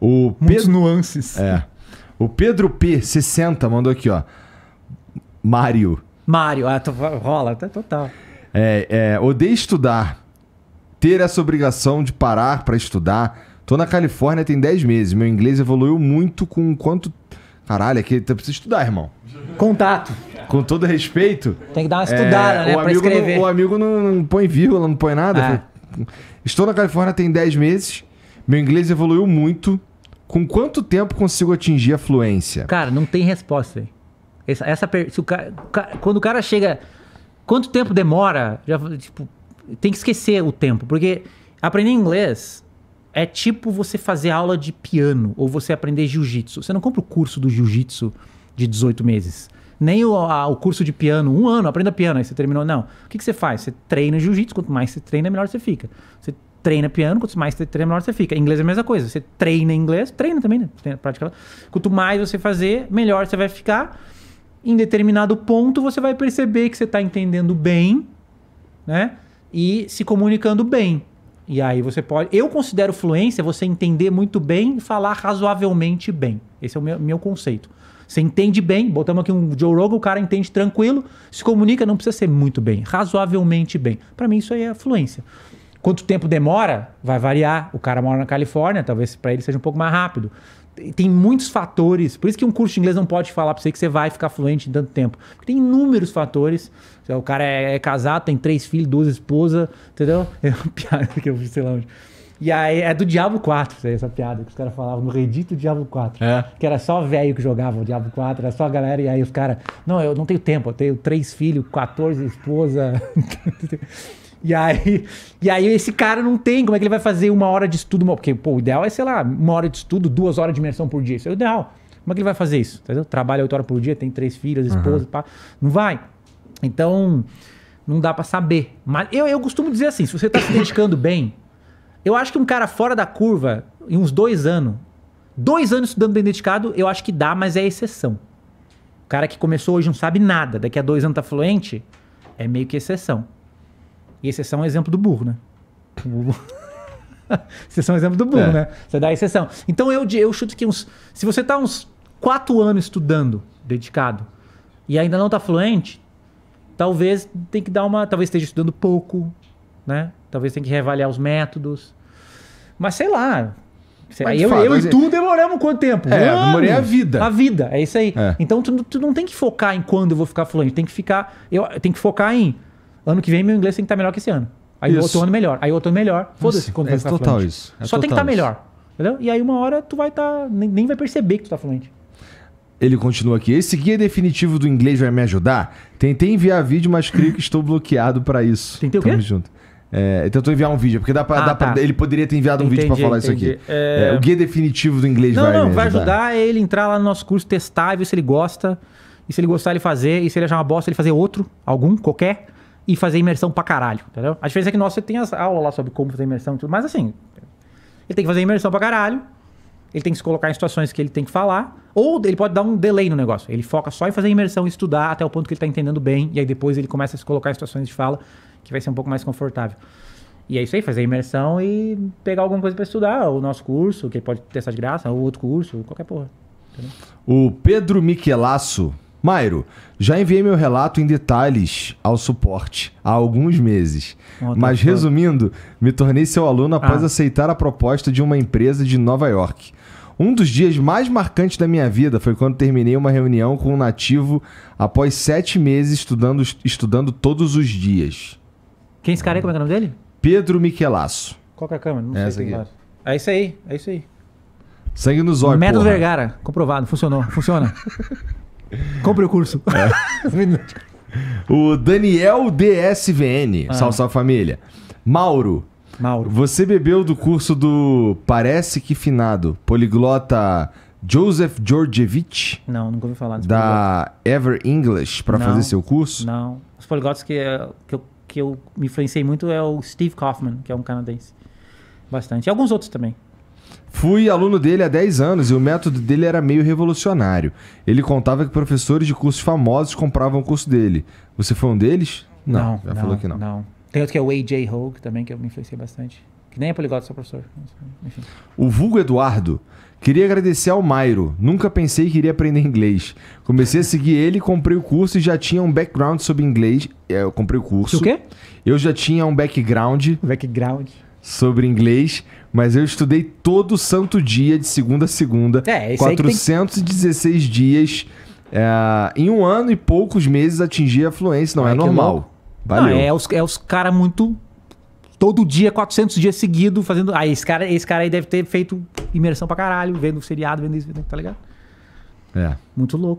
O Muitas Pedro... nuances. É. O Pedro P60 mandou aqui, ó. Mário. Mário, ah, rola, tá total. É, é, odeio estudar. Ter essa obrigação de parar para estudar. Tô na Califórnia tem 10 meses. Meu inglês evoluiu muito com quanto. Caralho, aqui é tu precisa estudar, irmão. Contato. Com todo respeito. Tem que dar uma é, estudada, é, né? O pra escrever. Não, o amigo não, não, põe vírgula, não põe nada. Ah. Estou na Califórnia tem 10 meses. Meu inglês evoluiu muito com quanto tempo consigo atingir a fluência? Cara, não tem resposta. Véio. Essa, o cara, quando o cara chega, quanto tempo demora? Já, tipo, tem que esquecer o tempo, porque aprender inglês é tipo você fazer aula de piano ou você aprender jiu-jitsu. Você não compra o curso do jiu-jitsu de 18 meses. Nem o, a, o, curso de piano, um ano, aprenda piano, aí você terminou. Não. O que, que você faz? Você treina jiu-jitsu, quanto mais você treina, melhor você fica. Você treina piano, quanto mais você treina, menor você fica. inglês é a mesma coisa. Você treina inglês, treina também, né? Treina, pratica. Quanto mais você fazer, melhor você vai ficar. Em determinado ponto, você vai perceber que você está entendendo bem, né? E se comunicando bem. E aí você pode. Eu considero fluência você entender muito bem e falar razoavelmente bem. Esse é o meu, meu conceito. Você entende bem, botamos aqui um Joe Rogan, o cara entende tranquilo, se comunica, não precisa ser muito bem, razoavelmente bem. Para mim, isso aí é fluência. Quanto tempo demora? Vai variar. O cara mora na Califórnia, talvez para ele seja um pouco mais rápido. Tem muitos fatores. Por isso que um curso de inglês não pode falar para você que você vai ficar fluente em tanto tempo. Porque tem inúmeros fatores. O cara é, é, casado, tem três filhos, duas esposas, entendeu? É uma piada que eu fiz, sei lá onde. E aí é do Diabo 4, essa piada que os caras falavam no Reddit do Diabo 4. É. Que era só velho que jogava o Diabo 4, era só a galera. E aí os caras, não, eu não tenho tempo, eu tenho três filhos, 14 esposas. E aí, e aí esse cara não tem, como é que ele vai fazer uma hora de estudo? Porque, pô, o ideal é, sei lá, uma hora de estudo, duas horas de imersão por dia. Isso é o ideal. Como é que ele vai fazer isso? Entendeu? Trabalha oito horas por dia, tem três filhas, esposa, uhum. pá. Não vai. Então, não dá para saber. Mas eu, eu costumo dizer assim, se você tá se dedicando bem, eu acho que um cara fora da curva, em uns dois anos, dois anos estudando bem dedicado, eu acho que dá, mas é exceção. O cara que começou hoje não sabe nada, daqui a dois anos tá fluente, é meio que exceção. E exceção é um exemplo do burro, né? O exceção é um exemplo do burro, é. né? Você dá a exceção. Então eu, eu chuto que uns. Se você tá uns quatro anos estudando, dedicado, e ainda não tá fluente, talvez tem que dar uma. Talvez esteja estudando pouco, né? Talvez tem que reavaliar os métodos. Mas sei lá. Mas, eu, fato, eu e tu demoramos quanto tempo? É, demorei a vida. A vida, é isso aí. É. Então tu, tu não tem que focar em quando eu vou ficar fluente, tem que ficar. Eu, tem que focar em ano que vem meu inglês tem que estar tá melhor que esse ano. Aí isso. outro ano melhor. Aí outro ano melhor. Foda-se quando é total fluente. isso. É Só total tem que estar tá melhor. Entendeu? E aí uma hora tu vai estar. Tá, nem, nem vai perceber que tu tá fluente. Ele continua aqui. Esse guia definitivo do inglês vai me ajudar? Tentei enviar vídeo, mas creio que estou bloqueado para isso. Tentei o quê? Tamo junto. É, tentou enviar um vídeo, porque dá pra, ah, dá tá. pra ele poderia ter enviado um entendi, vídeo para falar entendi. isso aqui. É... É, o guia definitivo do inglês não, vai Não, não, vai ajudar. É ele entrar lá no nosso curso, testar, ver se ele gosta. E se ele gostar, ele fazer. E se ele achar uma bosta, ele fazer outro, algum, qualquer e fazer imersão pra caralho, entendeu? A diferença é que nossa, você tem as aulas lá sobre como fazer imersão e tudo, mas assim, ele tem que fazer imersão pra caralho, ele tem que se colocar em situações que ele tem que falar, ou ele pode dar um delay no negócio. Ele foca só em fazer imersão e estudar até o ponto que ele tá entendendo bem, e aí depois ele começa a se colocar em situações de fala que vai ser um pouco mais confortável. E é isso aí, fazer imersão e pegar alguma coisa para estudar, o nosso curso, que ele pode testar de graça, ou outro curso, qualquer porra. Entendeu? O Pedro Miquelaço Mairo, já enviei meu relato em detalhes ao suporte há alguns meses. mas resumindo, me tornei seu aluno após ah. aceitar a proposta de uma empresa de Nova York. Um dos dias mais marcantes da minha vida foi quando terminei uma reunião com um nativo após sete meses estudando, estudando todos os dias. Quem é esse cara aí? Como é, é o nome dele? Pedro Michelasso. Qual que é a câmera? Não é sei. Aqui. É. é isso aí, é isso aí. Sangue nos olhos. Método porra. Vergara, comprovado, funcionou, funciona. Compre o curso. É. o Daniel DSVN. Ah. Salve, salve família. Mauro. Mauro. Você bebeu do curso do Parece que Finado, poliglota Joseph Georgievich? Não, nunca ouvi falar. Da poliglota. Ever English para fazer seu curso? Não. Os poliglotas que, é, que, eu, que eu me influenciei muito é o Steve Kaufman, que é um canadense. Bastante. E alguns outros também. Fui aluno dele há 10 anos e o método dele era meio revolucionário. Ele contava que professores de cursos famosos compravam o curso dele. Você foi um deles? Não, não já não, falou que não. Não. Tem outro que é o AJ Hogue também, que eu me influenciei bastante. Que nem é poliglota, só professor. Enfim. O vulgo Eduardo. Queria agradecer ao Mairo. Nunca pensei que iria aprender inglês. Comecei a seguir ele, comprei o curso e já tinha um background sobre inglês. É, eu comprei o curso. O quê? Eu já tinha um background. Background sobre inglês, mas eu estudei todo santo dia, de segunda a segunda, é, 416 tem... dias. É, em um ano e poucos meses atingir a fluência, não é, é normal. Não... Valeu. Não, é os, é os caras muito todo dia, 400 dias seguido, fazendo. Ah, esse cara, esse cara aí deve ter feito imersão pra caralho, vendo seriado, vendo isso, tá ligado? É. Muito louco.